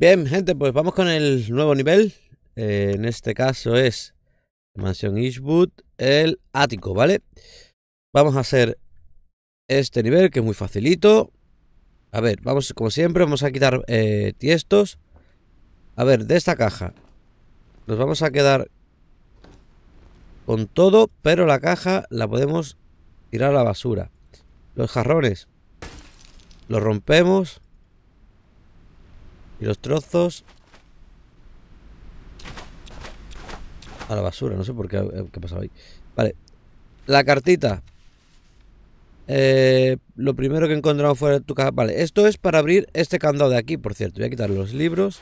Bien, gente, pues vamos con el nuevo nivel. Eh, en este caso es Mansión Ishwood, el ático, ¿vale? Vamos a hacer este nivel que es muy facilito. A ver, vamos, como siempre, vamos a quitar eh, tiestos. A ver, de esta caja nos vamos a quedar con todo, pero la caja la podemos tirar a la basura. Los jarrones los rompemos. Y los trozos... A la basura, no sé por qué, eh, qué pasado ahí. Vale. La cartita. Eh, lo primero que encontramos de tu casa. Vale, esto es para abrir este candado de aquí, por cierto. Voy a quitar los libros.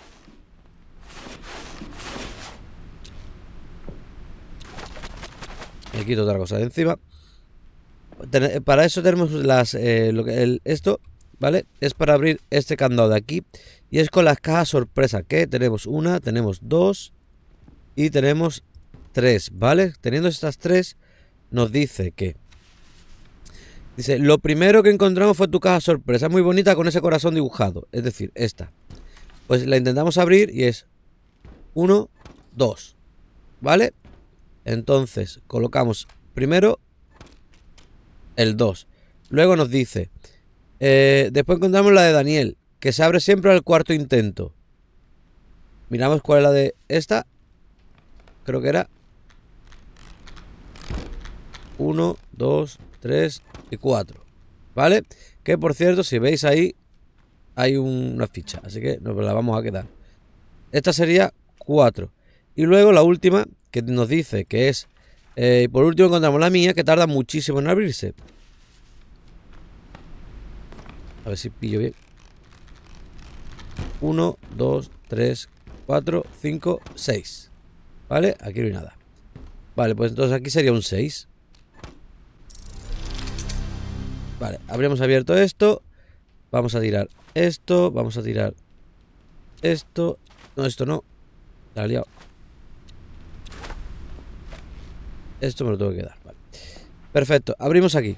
Y quito otra cosa de encima. Para eso tenemos las eh, esto ¿vale? Es para abrir este candado de aquí y es con las cajas sorpresa que tenemos una, tenemos dos y tenemos tres, ¿vale? Teniendo estas tres nos dice que dice, lo primero que encontramos fue tu caja sorpresa, muy bonita con ese corazón dibujado, es decir, esta. Pues la intentamos abrir y es uno, dos, ¿vale? Entonces colocamos primero el 2. Luego nos dice, eh, después encontramos la de Daniel, que se abre siempre al cuarto intento. Miramos cuál es la de esta. Creo que era. 1, 2, 3 y 4. ¿Vale? Que por cierto, si veis ahí, hay una ficha. Así que nos la vamos a quedar. Esta sería 4. Y luego la última, que nos dice que es... Eh, y por último encontramos la mía, que tarda muchísimo en abrirse. A ver si pillo bien. 1, 2, 3, 4, 5, 6. ¿Vale? Aquí no hay nada. Vale, pues entonces aquí sería un 6. Vale, habríamos abierto esto. Vamos a tirar esto. Vamos a tirar esto. No, esto no. La liado. Esto me lo tengo que dar. Perfecto. Abrimos aquí.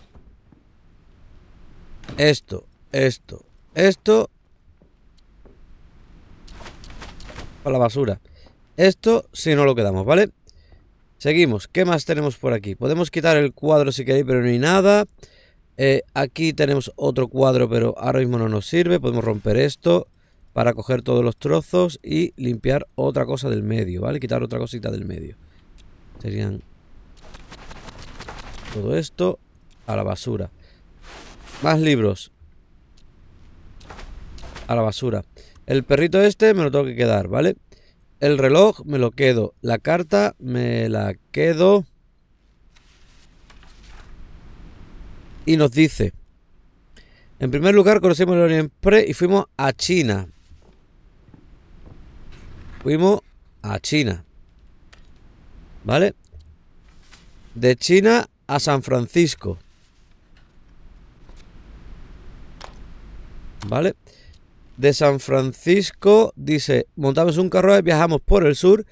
Esto. Esto. Esto. a la basura. Esto si no lo quedamos, ¿vale? Seguimos. ¿Qué más tenemos por aquí? Podemos quitar el cuadro si queréis, pero no hay nada. Eh, aquí tenemos otro cuadro, pero ahora mismo no nos sirve. Podemos romper esto para coger todos los trozos y limpiar otra cosa del medio, ¿vale? Quitar otra cosita del medio. Serían todo esto a la basura. Más libros a la basura. El perrito este me lo tengo que quedar, ¿vale? El reloj me lo quedo. La carta me la quedo. Y nos dice... En primer lugar, conocimos el Orient Pre y fuimos a China. Fuimos a China. ¿Vale? De China a San Francisco. ¿Vale? de San Francisco dice, montamos un carro y viajamos por el sur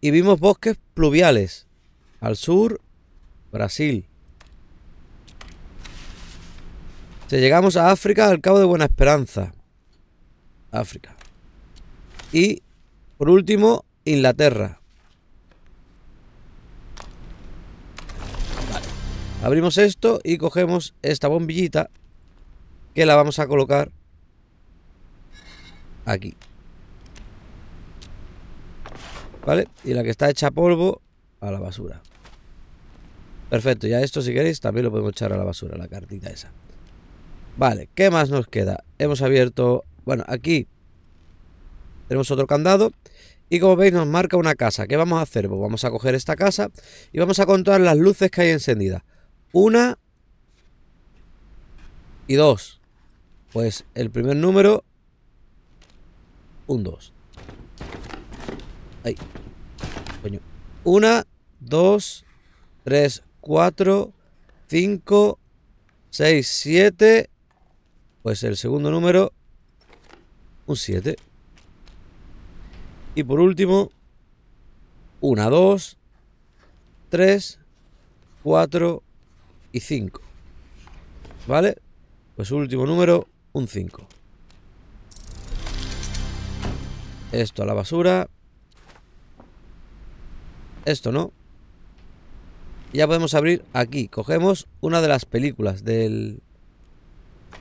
y vimos bosques pluviales. Al sur, Brasil. Se llegamos a África al Cabo de Buena Esperanza. África. Y, por último, Inglaterra. Abrimos esto y cogemos esta bombillita que la vamos a colocar aquí. ¿Vale? Y la que está hecha polvo, a la basura. Perfecto, ya esto si queréis también lo podemos echar a la basura, la cartita esa. Vale, ¿qué más nos queda? Hemos abierto... Bueno, aquí tenemos otro candado y como veis nos marca una casa. ¿Qué vamos a hacer? Pues vamos a coger esta casa y vamos a contar las luces que hay encendidas. Una y dos. Pues el primer número un, dos. Ahí Una, dos, tres, cuatro, cinco, seis, siete. Pues el segundo número, un siete. Y por último, una, dos, tres, cuatro y cinco. ¿Vale? Pues último número, un 5. Esto a la basura. Esto no. ya podemos abrir aquí. Cogemos una de las películas del,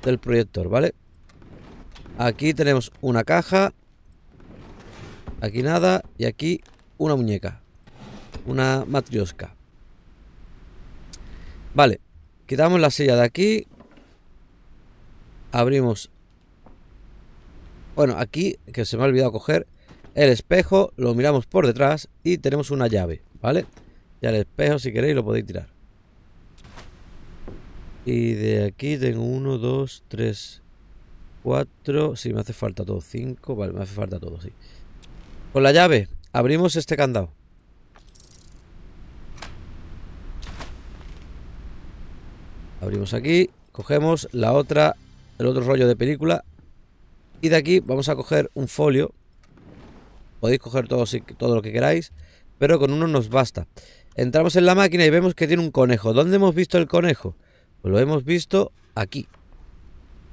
del proyector, ¿vale? Aquí tenemos una caja. Aquí nada. Y aquí una muñeca. Una matriosca. Vale. Quitamos la silla de aquí. Abrimos bueno, aquí, que se me ha olvidado coger el espejo, lo miramos por detrás y tenemos una llave, ¿vale? Ya el espejo, si queréis, lo podéis tirar. Y de aquí tengo uno, dos, tres Cuatro Si me hace falta todo. cinco vale, me hace falta todo, sí. Con la llave, abrimos este candado. Abrimos aquí, cogemos la otra, el otro rollo de película y de aquí vamos a coger un folio. Podéis coger todo, todo lo que queráis, pero con uno nos basta. Entramos en la máquina y vemos que tiene un conejo. ¿Dónde hemos visto el conejo? Pues lo hemos visto aquí.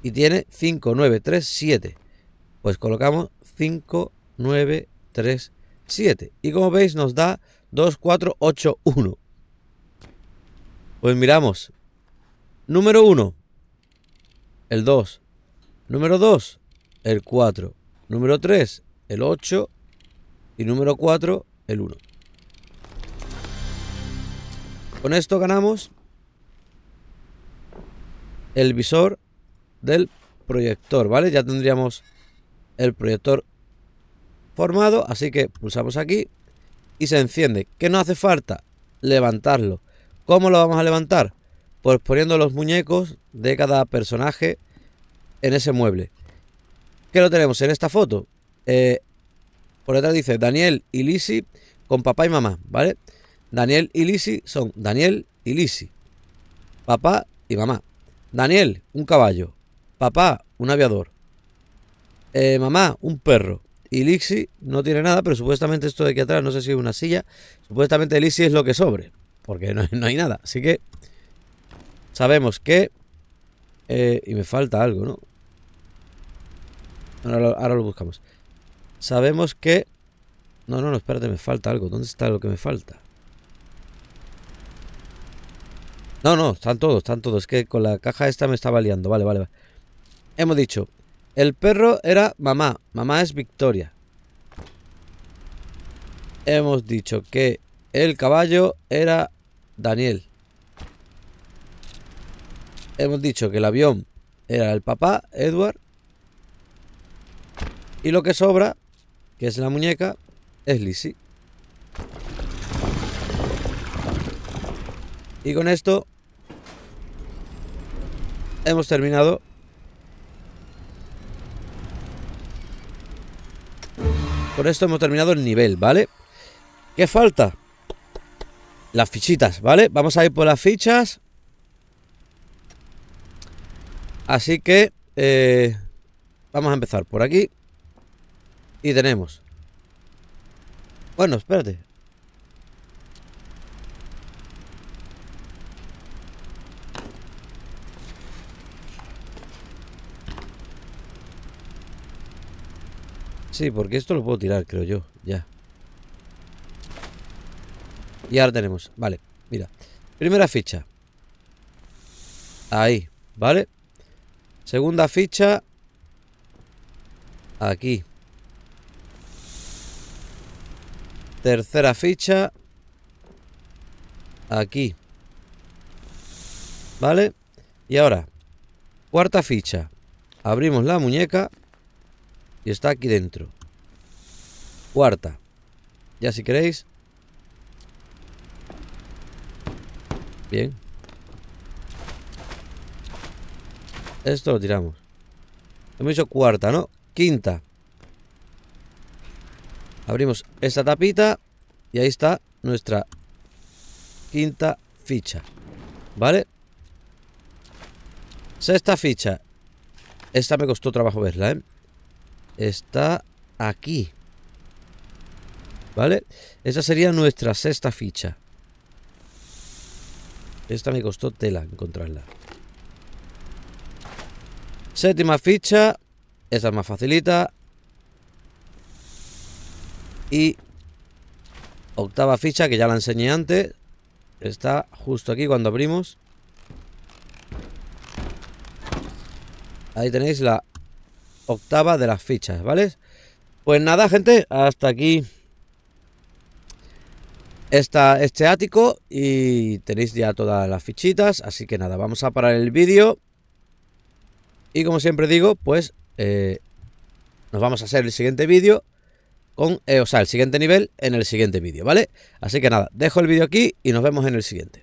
Y tiene 5, 9, 3, 7. Pues colocamos 5, 9, 3, 7. Y como veis nos da 2, 4, 8, 1. Pues miramos. Número 1. El 2. Número 2 el 4. Número 3, el 8. Y número 4, el 1. Con esto ganamos el visor del proyector, ¿vale? Ya tendríamos el proyector formado, así que pulsamos aquí y se enciende. Que no hace falta? Levantarlo. ¿Cómo lo vamos a levantar? Pues poniendo los muñecos de cada personaje en ese mueble. ¿Qué lo tenemos en esta foto. Eh, por detrás dice Daniel y Lisi con papá y mamá, ¿vale? Daniel y Lisi son Daniel y Lisi, papá y mamá. Daniel, un caballo. Papá, un aviador. Eh, mamá, un perro. Y Lisi no tiene nada, pero supuestamente esto de aquí atrás, no sé si es una silla, supuestamente Lisi es lo que sobre, porque no, hay nada. Así que sabemos que... Eh, y me falta algo, ¿no? Ahora lo, buscamos. Sabemos que... No, no, no, espérate, me falta algo. ¿Dónde está lo que me falta? No, no, están todos, están todos. Es que con la caja esta me estaba liando. Vale, vale, vale. Hemos dicho, el perro era mamá. Mamá es Victoria. Hemos dicho que el caballo era Daniel. Hemos dicho que el avión era el papá, Edward. Y lo que sobra, que es la muñeca, es Lisi. Y con esto hemos terminado. Con esto hemos terminado el nivel, ¿vale? ¿Qué falta? Las fichitas, ¿vale? Vamos a ir por las fichas. Así que eh, vamos a empezar por aquí. Y tenemos. Bueno, espérate. Sí, porque esto lo puedo tirar, creo yo. Ya. Y ahora tenemos. Vale, mira. Primera ficha. Ahí, ¿vale? Segunda ficha. Aquí. Tercera ficha. Aquí. ¿Vale? Y ahora, cuarta ficha. Abrimos la muñeca y está aquí dentro. Cuarta. Ya si queréis. Bien. Esto lo tiramos. Hemos hecho cuarta, ¿no? Quinta. Abrimos esta tapita y ahí está nuestra quinta ficha. ¿Vale? Sexta ficha. Esta me costó trabajo verla, ¿eh? Está aquí. ¿Vale? Esa sería nuestra sexta ficha. Esta me costó tela encontrarla. Séptima ficha. Esta es más facilita. Y octava ficha, que ya la enseñé antes. Está justo aquí cuando abrimos. Ahí tenéis la octava de las fichas, ¿vale? Pues nada, gente, hasta aquí está este ático y tenéis ya todas las fichitas. Así que nada, vamos a parar el vídeo. Y como siempre digo, pues eh, nos vamos a hacer el siguiente vídeo con, eh, o sea, el siguiente nivel en el siguiente vídeo, ¿vale? Así que nada, dejo el vídeo aquí y nos vemos en el siguiente.